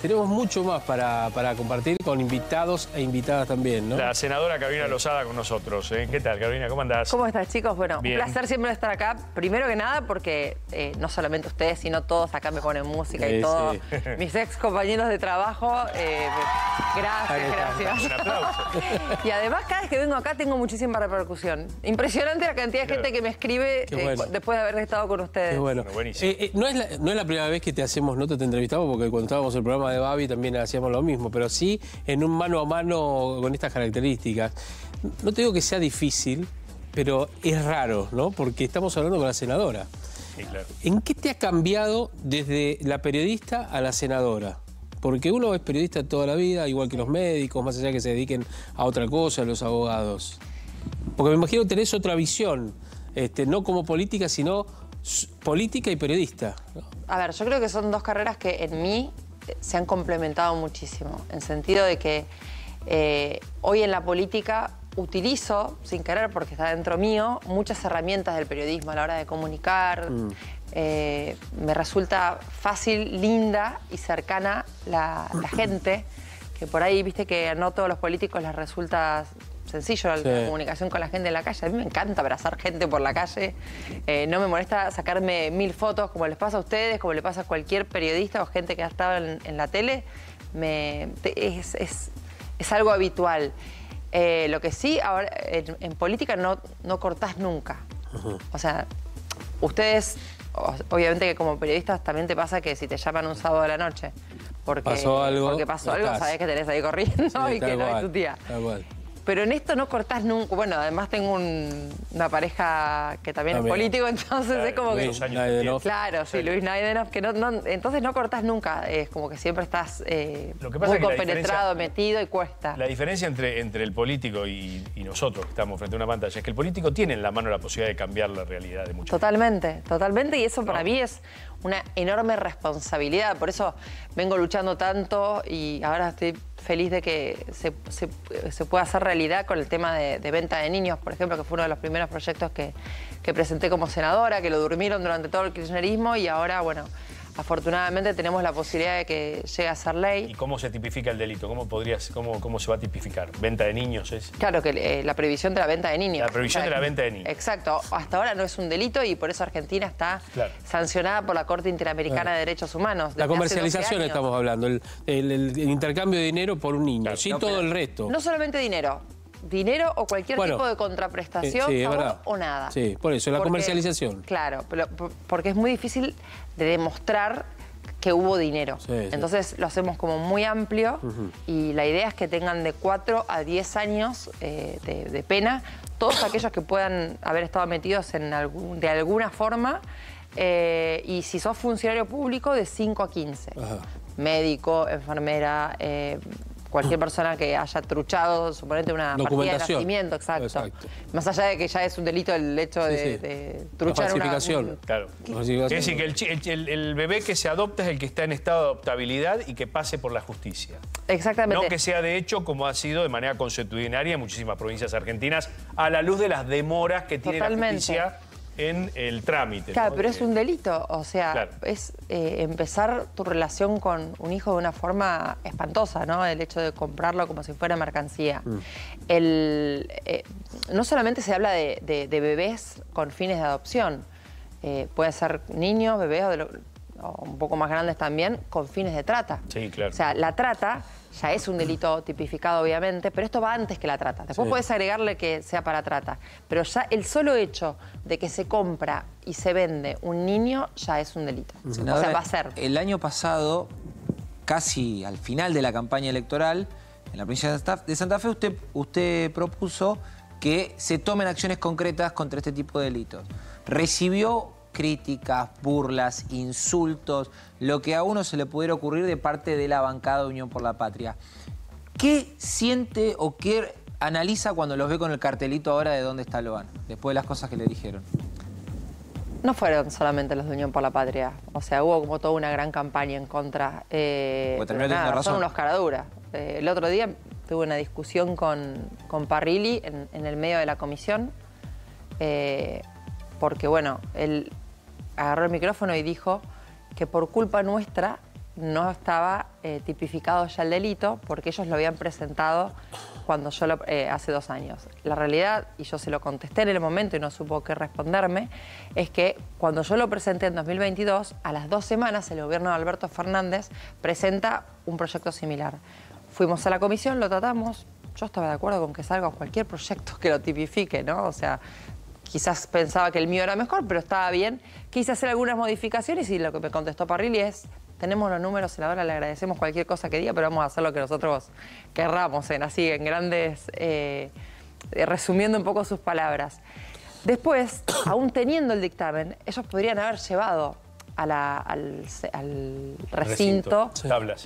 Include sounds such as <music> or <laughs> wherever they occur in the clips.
Tenemos mucho más para, compartir con invitados e invitadas también, ¿no? La senadora Carolina Lozada con nosotros. ¿eh? ¿Qué tal, Carolina? ¿Cómo andás? ¿Cómo estás, chicos? Bueno, un placer siempre estar acá. Primero que nada, porque eh, no solamente ustedes, sino todos acá me ponen música y todo. <laughs> Mis ex compañeros de trabajo. Eh, pues, gracias, gracias. Un aplauso. <laughs> y además, cada vez que vengo acá tengo muchísima repercusión. Impresionante la cantidad de gente que me escribe eh, después de haber estado con ustedes. bueno. buenísimo. no, es no es la primera vez que te hacemos nota, te entrevistamos, porque cuando estábamos en el programa de Babi también hacíamos lo mismo, pero sí en un mano a mano con estas características. No te digo que sea difícil, pero es raro, ¿no? Porque estamos hablando con la senadora. ¿En qué te ha cambiado desde la periodista a la senadora? Porque uno es periodista toda la vida, igual que los médicos, más allá que se dediquen a otra cosa, los abogados. Porque me imagino que tenés otra visión, este, no como política, sino política y periodista. A ver, yo creo que son dos carreras que en mí se han complementado muchísimo, en sentido de que eh, hoy en la política utilizo, sin querer porque está dentro mío, muchas herramientas del periodismo a la hora de comunicar. Mm. Eh, me resulta fácil, linda y cercana la, la gente, que por ahí, viste que no todos los políticos les resulta sencillo la comunicación con la gente en la calle. A mí me encanta abrazar gente por la calle. Eh, no me molesta sacarme mil fotos como les pasa a ustedes, como le pasa a cualquier periodista o gente que ha estado en, la tele. es, algo habitual. Eh, lo que sí, ahora en, política no, no cortás nunca. O sea, ustedes, obviamente que como periodistas también te pasa que si te llaman un sábado de la noche porque pasó algo, porque sabes que tenés ahí corriendo <laughs> y que no es tu tía. Pero en esto no cortás nunca. Bueno, además tengo una pareja que también es político, <laughs> entonces es como que. Luis Claro, sí, Luis Naidenov, que no, entonces no cortás nunca, es como que siempre estás muy eh, metido y cuesta. La diferencia entre, entre el político y, y nosotros que estamos frente a una pantalla es que el político tiene en la mano la posibilidad de cambiar la realidad de muchos. Totalmente, totalmente, y eso para mí es una enorme responsabilidad. Por eso vengo luchando tanto y ahora estoy feliz de que se, pueda hacer realidad con el tema de, venta de niños, por ejemplo, que fue uno de los primeros proyectos que, que presenté como senadora, que lo durmieron durante todo el kirchnerismo y ahora, bueno, afortunadamente tenemos la posibilidad de que llegue a ser ley. ¿Y cómo se tipifica el delito? ¿Cómo, podrías, cómo, cómo se va a tipificar? ¿Venta de niños es? Claro, que eh, la previsión de la venta de niños. La previsión de la venta de niños. Exacto. Hasta ahora no es un delito y por eso Argentina está sancionada por la Corte Interamericana de Derechos Humanos. La comercialización estamos hablando, el, intercambio de dinero por un niño, y todo el resto. No solamente dinero, dinero o cualquier tipo de contraprestación, eh, o nada. Sí, por eso, la comercialización. Claro, porque es muy difícil de demostrar que hubo dinero. Entonces lo hacemos como muy amplio y la idea es que tengan de 4 a 10 años eh, de, pena todos aquellos que puedan haber estado metidos en de alguna forma eh, y si sos funcionario público de 5 a 15. Médico, enfermera, cualquier persona que haya truchado, suponete, una partida de nacimiento, exacto. Más allá de que ya es un delito el hecho de, truchar. La falsificación. Una, claro. Es decir, que el, bebé que se adopta es el que está en estado de adoptabilidad y que pase por la justicia. Exactamente. No que sea de hecho como ha sido de manera consuetudinaria en muchísimas provincias argentinas, a la luz de las demoras que tiene la justicia en el trámite. Claro, pero es un delito, o sea, es eh, empezar tu relación con un hijo de una forma espantosa, ¿no? El hecho de comprarlo como si fuera mercancía. Mm. El, eh, no solamente se habla de, bebés con fines de adopción, eh, puede ser niños, bebés o un poco más grandes también, con fines de trata. Sí, claro. O sea, la trata ya es un delito tipificado, obviamente, pero esto va antes que la trata. Después puedes agregarle que sea para trata. Pero ya el solo hecho de que se compra y se vende un niño ya es un delito. o sea, va a ser. El año pasado, casi al final de la campaña electoral, en la provincia de Santa Fe, usted, usted propuso que se tomen acciones concretas contra este tipo de delitos. Recibió críticas, burlas, insultos, lo que a uno se le pudiera ocurrir de parte de la bancada de Unión por la Patria. ¿Qué siente o qué analiza cuando los ve con el cartelito ahora de dónde está Loan, después de las cosas que le dijeron? No fueron solamente los de Unión por la Patria. O sea, hubo como toda una gran campaña en contra. Eh, Son unos caraduras. Eh, el otro día tuve una discusión con, con Parrilli en, el medio de la comisión, eh, porque bueno, él agarró el micrófono y dijo que por culpa nuestra no estaba eh, tipificado ya el delito porque ellos lo habían presentado cuando yo lo, eh, hace dos años. La realidad, y yo se lo contesté en el momento y no supo qué responderme, es que cuando yo lo presenté en 2022, a las dos semanas el gobierno de Alberto Fernández presenta un proyecto similar. Fuimos a la comisión, lo tratamos, yo estaba de acuerdo con que salga cualquier proyecto que lo tipifique, ¿no? O sea, quizás pensaba que el mío era mejor, pero estaba bien. Quise hacer algunas modificaciones y lo que me contestó Parrilli es, tenemos los números en la hora, le agradecemos cualquier cosa que diga, pero vamos a hacer lo que nosotros querramos, en, así, en grandes, eh, resumiendo un poco sus palabras. Después, <coughs> aún teniendo el dictamen, ellos podrían haber llevado al, recinto.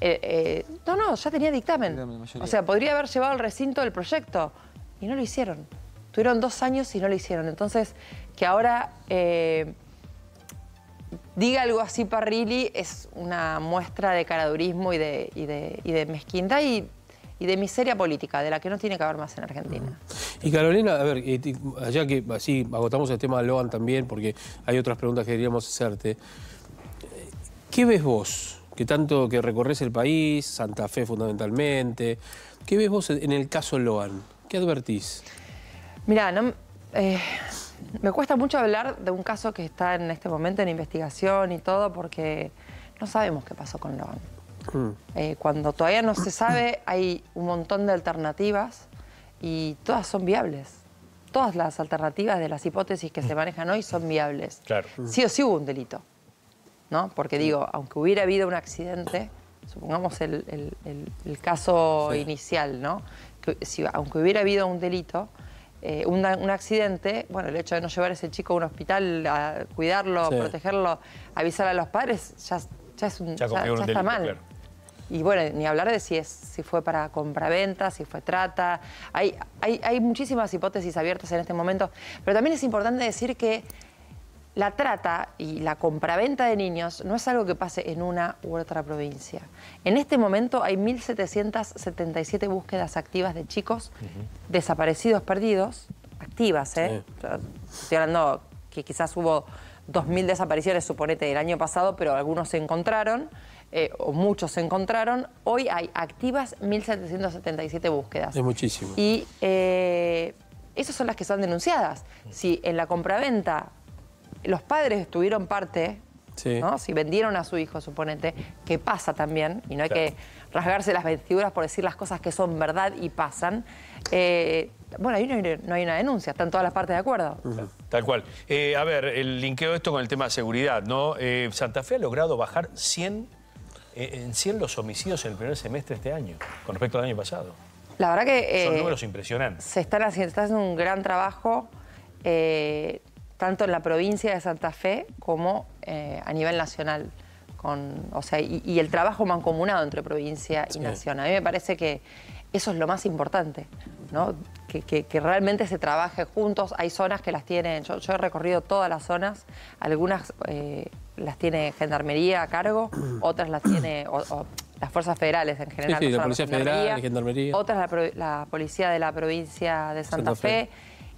Eh, eh, no, no, ya tenía dictamen. o sea, podría haber llevado al recinto del proyecto y no lo hicieron. Tuvieron dos años y no lo hicieron. Entonces, que ahora eh, diga algo así Parrilli es una muestra de caradurismo y de, y de mezquindad y, de miseria política, de la que no tiene que haber más en Argentina. Y Carolina, a ver, allá que así agotamos el tema de Loan también, porque hay otras preguntas que queríamos hacerte. ¿Qué ves vos? Que tanto que recorres el país, Santa Fe fundamentalmente, ¿qué ves vos en el caso Loan? ¿Qué advertís? Mira, eh, me cuesta mucho hablar de un caso que está en este momento en investigación y todo porque no sabemos qué pasó con Loan. Mm. Eh, cuando todavía no se sabe, hay un montón de alternativas y todas son viables. Todas las alternativas de las hipótesis que se manejan hoy son viables. Claro. Mm. Sí o sí hubo un delito, ¿no? Porque digo, aunque hubiera habido un accidente, supongamos el, caso inicial, ¿no? si, aunque hubiera habido un delito, eh, un, accidente, bueno, el hecho de no llevar ese chico a un hospital, a cuidarlo, protegerlo, avisar a los padres, ya, es un, ya está mal. Y bueno, ni hablar de si, es, si fue para compraventa, si fue trata. Hay, hay, hay muchísimas hipótesis abiertas en este momento, pero también es importante decir que la trata y la compraventa de niños no es algo que pase en una u otra provincia. En este momento hay 1.777 búsquedas activas de chicos desaparecidos, perdidos, activas, ¿eh? Estoy hablando que quizás hubo 2.000 desapariciones, suponete, el año pasado, pero algunos se encontraron. Eh, o muchos se encontraron, hoy hay activas 1.777 búsquedas. Es muchísimo. Y eh, esas son las que son denunciadas. Si en la compraventa los padres estuvieron parte, ¿no? si vendieron a su hijo, suponete, que pasa también, y no hay que rasgarse las vestiduras por decir las cosas que son verdad y pasan. Eh, bueno, ahí no hay, una denuncia, están todas las partes de acuerdo. Tal cual. Eh, a ver, el linkeo esto con el tema de seguridad, ¿no? Eh, Santa Fe ha logrado bajar 100, en 100 los homicidios en el primer semestre de este año, con respecto al año pasado. La verdad que... Son números impresionantes. Se están haciendo, está haciendo un gran trabajo tanto en la provincia de Santa Fe como eh, a nivel nacional. Con, o sea, y, el trabajo mancomunado entre provincia y nación. A mí me parece que eso es lo más importante, ¿no? que, que, realmente se trabaje juntos. Hay zonas que las tienen, yo, he recorrido todas las zonas, algunas eh, las tiene Gendarmería a cargo, <clears throat> otras las tiene las fuerzas federales en general. Sí, la Policía la Gendarmería, Otras la, Policía de la provincia de Santa, Fe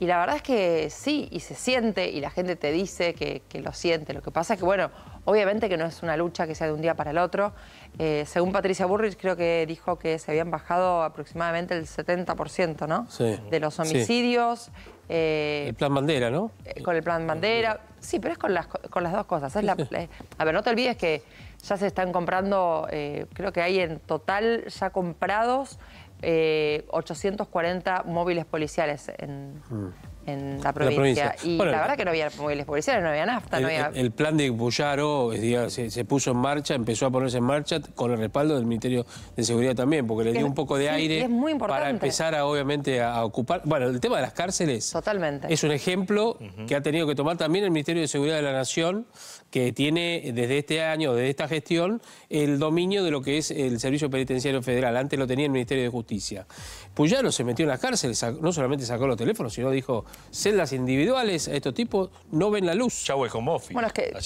y la verdad es que sí, y se siente, y la gente te dice que, lo siente. Lo que pasa es que, bueno, obviamente que no es una lucha que sea de un día para el otro. Eh, según Patricia Burrich, creo que dijo que se habían bajado aproximadamente el 70%, ¿no? Sí. De los homicidios. Eh, el plan bandera, ¿no? Eh, con el plan bandera. Sí, pero es con las, con las dos cosas. Es la, a ver, no te olvides que ya se están comprando, creo que hay en total ya comprados 840 eh, móviles policiales en, mm. la, provincia. Y la verdad que no había móviles policiales, no había nafta, el, no El plan de Bullaro se, puso en marcha, empezó a ponerse en marcha con el respaldo del Ministerio de Seguridad también, porque le dio un poco de aire para empezar a, obviamente a, ocupar... Bueno, el tema de las cárceles Totalmente. es un ejemplo que ha tenido que tomar también el Ministerio de Seguridad de la Nación, que tiene desde este año, desde esta gestión, el dominio de lo que es el Servicio Penitenciario Federal. Antes lo tenía el Ministerio de Justicia. Puyano se metió en las cárceles, no solamente sacó los teléfonos, sino dijo, celdas individuales a estos tipos no ven la luz. Chau es home Bueno, es que, Bueno,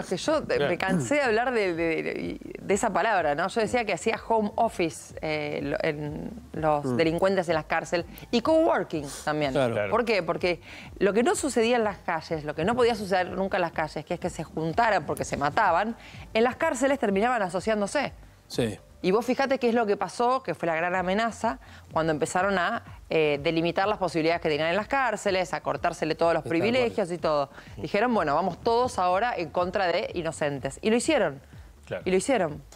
es que yo me cansé de hablar de, esa palabra, ¿no? Yo decía que hacía home office eh, los mm. delincuentes en las cárceles y coworking también. Claro. ¿Por qué? Porque lo que no sucedía en las calles, lo que no podía suceder nunca en las calles, que es que se juntaran porque se mataban, en las cárceles terminaban asociándose. Sí. Y vos fíjate qué es lo que pasó, que fue la gran amenaza, cuando empezaron a eh, delimitar las posibilidades que tenían en las cárceles, a cortársele todos los privilegios y todo. Dijeron, bueno, vamos todos ahora en contra de inocentes. Y lo hicieron. Y lo hicieron.